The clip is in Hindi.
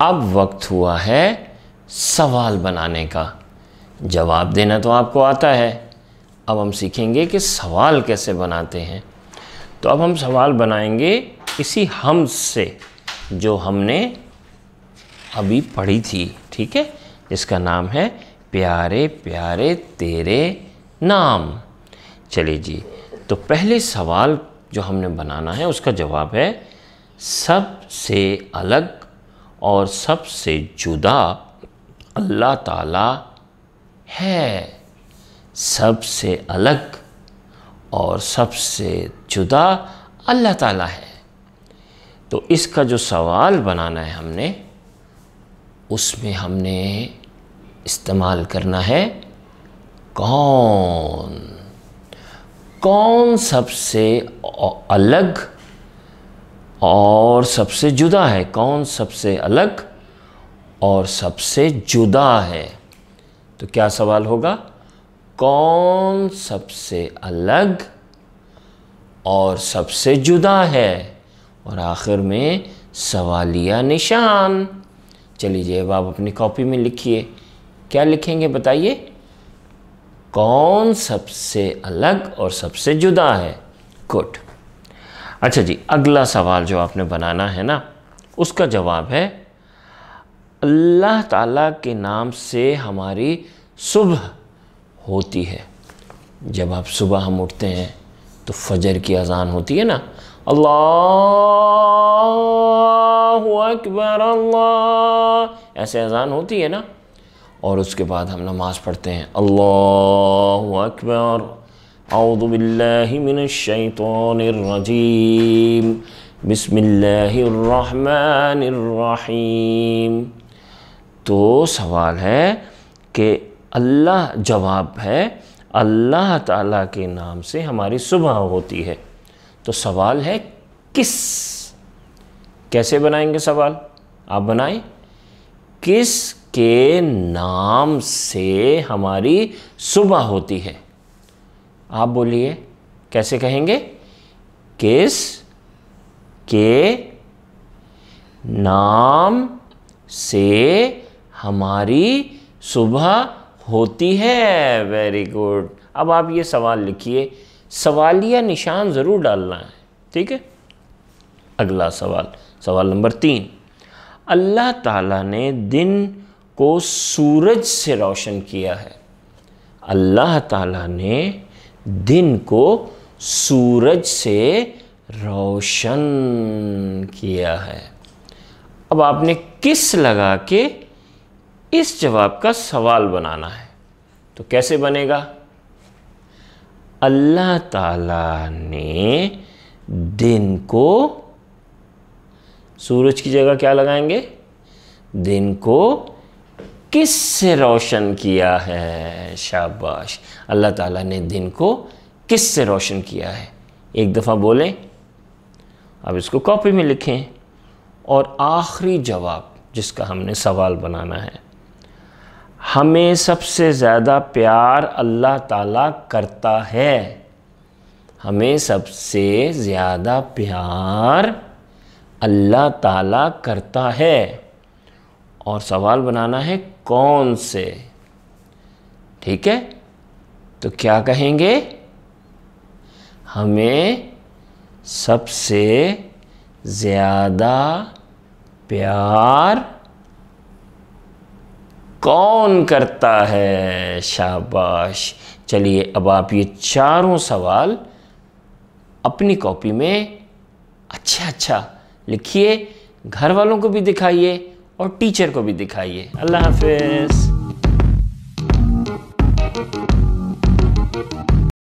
अब वक्त हुआ है सवाल बनाने का जवाब देना तो आपको आता है अब हम सीखेंगे कि सवाल कैसे बनाते हैं तो अब हम सवाल बनाएंगे इसी हम से जो हमने अभी पढ़ी थी ठीक है जिसका नाम है प्यारे प्यारे तेरे नाम चलिए जी तो पहले सवाल जो हमने बनाना है उसका जवाब है सबसे अलग और सबसे जुदा अल्लाह ताला है सबसे अलग और सबसे जुदा अल्लाह ताला है तो इसका जो सवाल बनाना है हमने उसमें हमने इस्तेमाल करना है कौन कौन सबसे अलग और सबसे जुदा है कौन सबसे अलग और सबसे जुदा है तो क्या सवाल होगा कौन सबसे अलग और सबसे जुदा है और आखिर में सवालिया निशान चलिए जब आप अपनी कॉपी में लिखिए क्या लिखेंगे बताइए कौन सबसे अलग और सबसे जुदा है गुड अच्छा जी अगला सवाल जो आपने बनाना है ना उसका जवाब है अल्लाह ताला के नाम से हमारी सुबह होती है जब आप सुबह हम उठते हैं तो फजर की अज़ान होती है ना अल्लाह अकबर अल्लाह ऐसे अज़ान होती है ना और उसके बाद हम नमाज़ पढ़ते हैं अल्लाह अकबर आउदबिल्लिमिनशैतरजीम बसमीम तो सवाल है कि अल्लाह जवाब है अल्लाह ताला के नाम से हमारी सुबह होती है तो सवाल है किस कैसे बनाएंगे सवाल आप बनाएं किस के नाम से हमारी सुबह होती है आप बोलिए कैसे कहेंगे किस के नाम से हमारी सुबह होती है वेरी गुड अब आप ये सवाल लिखिए सवालिया निशान ज़रूर डालना है ठीक है अगला सवाल सवाल नंबर तीन अल्लाह ताला ने दिन को सूरज से रोशन किया है अल्लाह ताला ने दिन को सूरज से रोशन किया है अब आपने किस लगा के इस जवाब का सवाल बनाना है तो कैसे बनेगा अल्लाह ताला ने दिन को सूरज की जगह क्या लगाएंगे दिन को किस से रोशन किया है शाबाश अल्लाह ताला ने दिन को किस से रोशन किया है एक दफ़ा बोले अब इसको कॉपी में लिखें और आखिरी जवाब जिसका हमने सवाल बनाना है हमें सबसे ज़्यादा प्यार अल्लाह ताला करता है हमें सबसे ज़्यादा प्यार अल्लाह ताला करता है और सवाल बनाना है कौन से ठीक है तो क्या कहेंगे हमें सबसे ज़्यादा प्यार कौन करता है शाबाश चलिए अब आप ये चारों सवाल अपनी कॉपी में अच्छा अच्छा लिखिए घर वालों को भी दिखाइए और टीचर को भी दिखाइए अल्लाह हाफिज़